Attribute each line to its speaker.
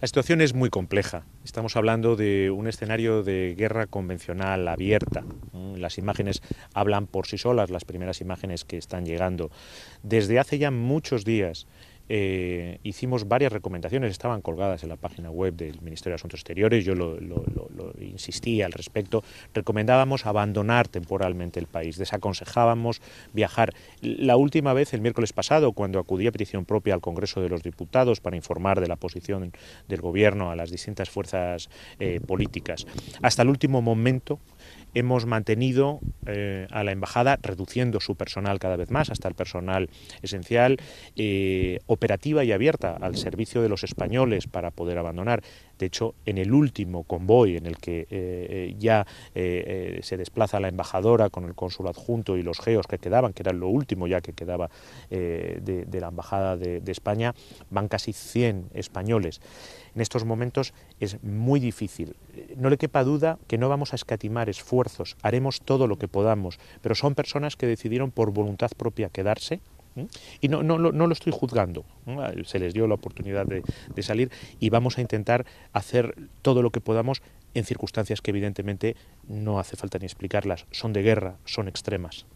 Speaker 1: La situación es muy compleja. Estamos hablando de un escenario de guerra convencional abierta. Las imágenes hablan por sí solas, las primeras imágenes que están llegando. Desde hace ya muchos días eh, hicimos varias recomendaciones, estaban colgadas en la página web del Ministerio de Asuntos Exteriores, yo lo, existía al respecto, recomendábamos abandonar temporalmente el país, desaconsejábamos viajar. La última vez, el miércoles pasado, cuando acudí a petición propia al Congreso de los Diputados para informar de la posición del Gobierno a las distintas fuerzas eh, políticas, hasta el último momento hemos mantenido eh, a la embajada reduciendo su personal cada vez más, hasta el personal esencial, eh, operativa y abierta al servicio de los españoles para poder abandonar. De hecho, en el último convoy en el que eh, ya se desplaza la embajadora con el cónsul adjunto y los geos que quedaban, que era lo último ya que quedaba de, la embajada de España, van casi 100 españoles. En estos momentos es muy difícil no le quepa duda que no vamos a escatimar esfuerzos, haremos todo lo que podamos, pero son personas que decidieron por voluntad propia quedarse y no, no, lo estoy juzgando, se les dio la oportunidad de, de, salir y vamos a intentar hacer todo lo que podamos en circunstancias que evidentemente no hace falta ni explicarlas, son de guerra, son extremas.